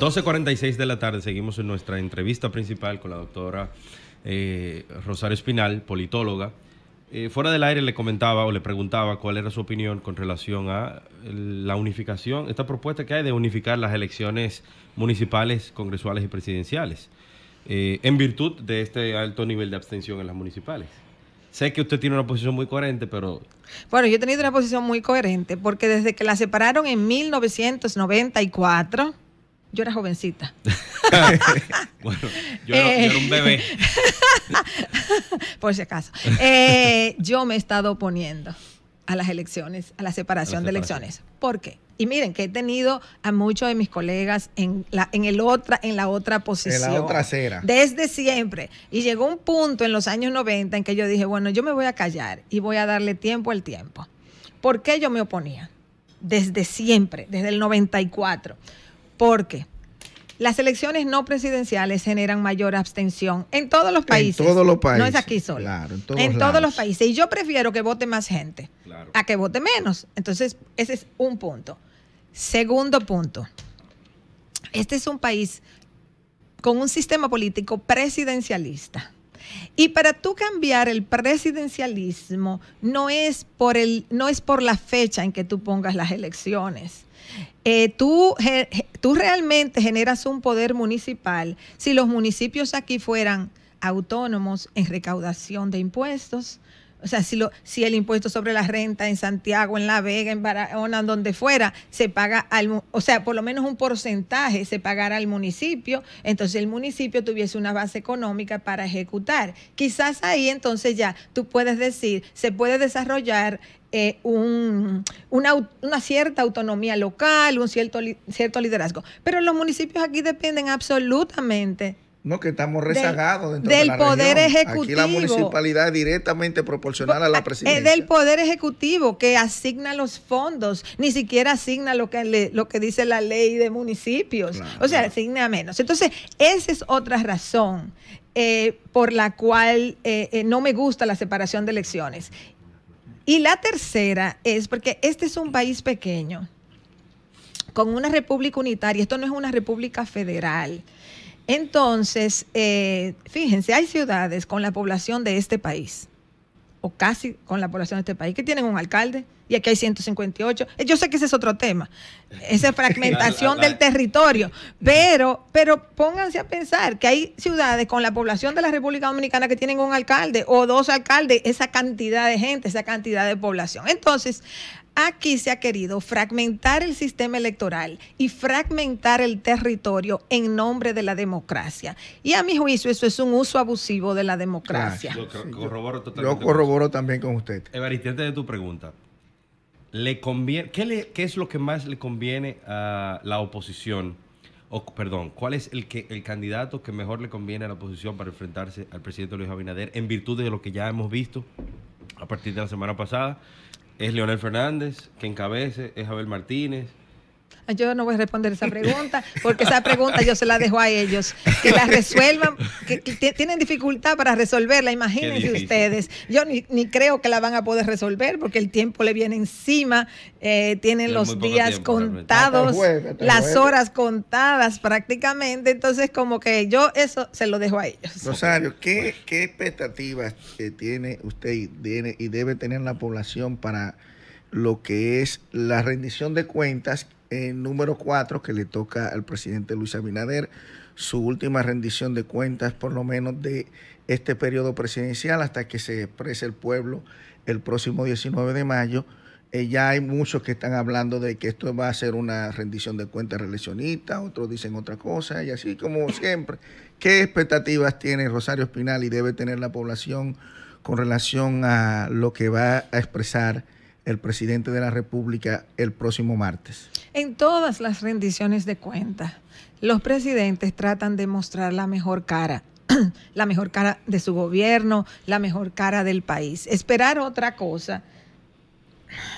12.46 de la tarde seguimos en nuestra entrevista principal con la doctora eh, Rosario Espinal, politóloga. Eh, fuera del aire le comentaba o le preguntaba cuál era su opinión con relación a eh, la unificación, esta propuesta que hay de unificar las elecciones municipales, congresuales y presidenciales, en virtud de este alto nivel de abstención en las municipales. Sé que usted tiene una posición muy coherente, pero... Bueno, yo he tenido una posición muy coherente, porque desde que la separaron en 1994 yo era jovencita. bueno, yo era, un bebé. por si acaso. Eh, yo me he estado oponiendo a las elecciones, a la separación, de elecciones. ¿Por qué? Y miren que he tenido a muchos de mis colegas en la, en otra, en la otra posición. En la otra acera. Desde siempre. Y llegó un punto en los años 90 en que yo dije, bueno, yo me voy a callar y voy a darle tiempo al tiempo. ¿Por qué yo me oponía? Desde siempre, desde el 94 porque las elecciones no presidenciales generan mayor abstención en todos los países. En todos los países. No es aquí solo. en todos, los países. Y yo prefiero que vote más gente a que vote menos. Entonces, ese es un punto. Segundo punto. Este es un país con un sistema político presidencialista. Y para tú cambiar el presidencialismo no es por el no es por la fecha en que tú pongas las elecciones eh, tú, tú realmente generas un poder municipal. Si los municipios aquí fueran autónomos en recaudación de impuestos, o sea, si, lo, si el impuesto sobre la renta en Santiago, en La Vega, en Barahona, donde fuera, se paga al, o sea, por lo menos un porcentaje se pagara al municipio, entonces el municipio tuviese una base económica para ejecutar. Quizás ahí entonces ya tú puedes decir, se puede desarrollar eh, un, una, una, cierta autonomía local, un cierto, cierto liderazgo. Pero los municipios aquí dependen absolutamente no, que estamos rezagados del, dentro poder ejecutivo. Aquí la municipalidad es directamente proporcional a la eh, presidencia. Es del poder ejecutivo que asigna los fondos, ni siquiera asigna lo que lo que dice la ley de municipios. o sea, asigna menos. Entonces, esa es otra razón eh, por la cual eh, no me gusta la separación de elecciones. Y la tercera es porque este es un país pequeño, con una república unitaria. Esto no es una república federal. Entonces, eh, fíjense, hay ciudades con la población de este país, o casi con la población de este país, que tienen un alcalde, y aquí hay 158. Eh, yo sé que ese es otro tema, esa fragmentación del territorio, pero, pero pónganse a pensar que hay ciudades con la población de la República Dominicana que tienen un alcalde o dos alcaldes, esa cantidad de gente, esa cantidad de población. Entonces, Aquí se ha querido fragmentar el sistema electoral y fragmentar el territorio en nombre de la democracia. Y a mi juicio eso es un uso abusivo de la democracia. yo, corroboro totalmente corroboro también con usted. Evaristo, antes de tu pregunta, qué, es lo que más le conviene a la oposición? O, perdón, ¿cuál es el, que, el candidato que mejor le conviene a la oposición para enfrentarse al presidente Luis Abinader en virtud de lo que ya hemos visto a partir de la semana pasada? es Leonel Fernández, que encabece, es Abel Martínez, yo no voy a responder esa pregunta, porque esa pregunta yo se la dejo a ellos. Que la resuelvan, que, tienen dificultad para resolverla, imagínense ustedes. Yo ni, creo que la van a poder resolver, porque el tiempo le viene encima, eh, tienen los días contados, las horas contadas prácticamente. Entonces, como que yo eso se lo dejo a ellos. Rosario, ¿qué, expectativas tiene usted y debe tener la población para lo que es la rendición de cuentas en número cuatro que le toca al presidente Luis Abinader, su última rendición de cuentas, por lo menos de este periodo presidencial, hasta que se exprese el pueblo el próximo 19 de mayo. Eh, ya hay muchos que están hablando de que esto va a ser una rendición de cuentas reeleccionista, otros dicen otra cosa, y así como siempre. ¿Qué expectativas tiene Rosario Espinal y debe tener la población con relación a lo que va a expresar el presidente de la República el próximo martes? En todas las rendiciones de cuenta, los presidentes tratan de mostrar la mejor cara, la mejor cara de su gobierno, la mejor cara del país. Esperar otra cosa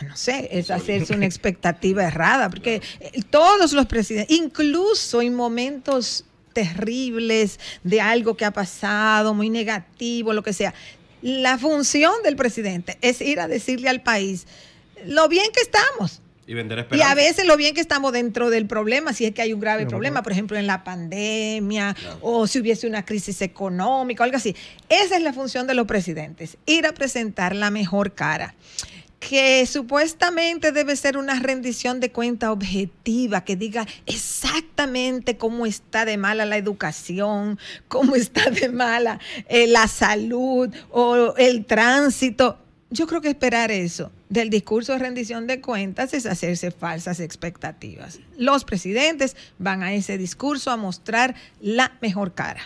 no sé, es hacerse una expectativa errada, porque eh, todos los presidentes, incluso en momentos terribles de algo que ha pasado, muy negativo, lo que sea, la función del presidente es ir a decirle al país lo bien que estamos. Y vender Y a veces lo bien que estamos dentro del problema, si es que hay un grave problema, por ejemplo, en la pandemia o si hubiese una crisis económica, algo así. Esa es la función de los presidentes, ir a presentar la mejor cara que supuestamente debe ser una rendición de cuenta objetiva, que diga exactamente cómo está de mala la educación, cómo está de mala eh, la salud o el tránsito. Yo creo que esperar eso del discurso de rendición de cuentas es hacerse falsas expectativas. Los presidentes van a ese discurso a mostrar la mejor cara.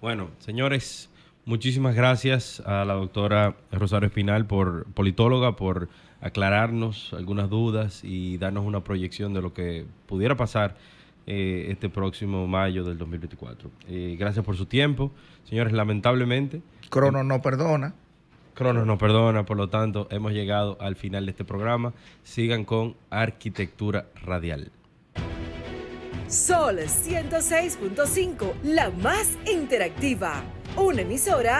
Bueno, señores, muchísimas gracias a la doctora Rosario Espinal, por politóloga, por aclararnos algunas dudas y darnos una proyección de lo que pudiera pasar eh, este próximo mayo del 2024. Eh, gracias por su tiempo. Señores, lamentablemente... Crono no perdona. Cronos nos perdona, por lo tanto, hemos llegado al final de este programa. Sigan con Arquitectura Radial. Sol 106.5, la más interactiva. Una emisora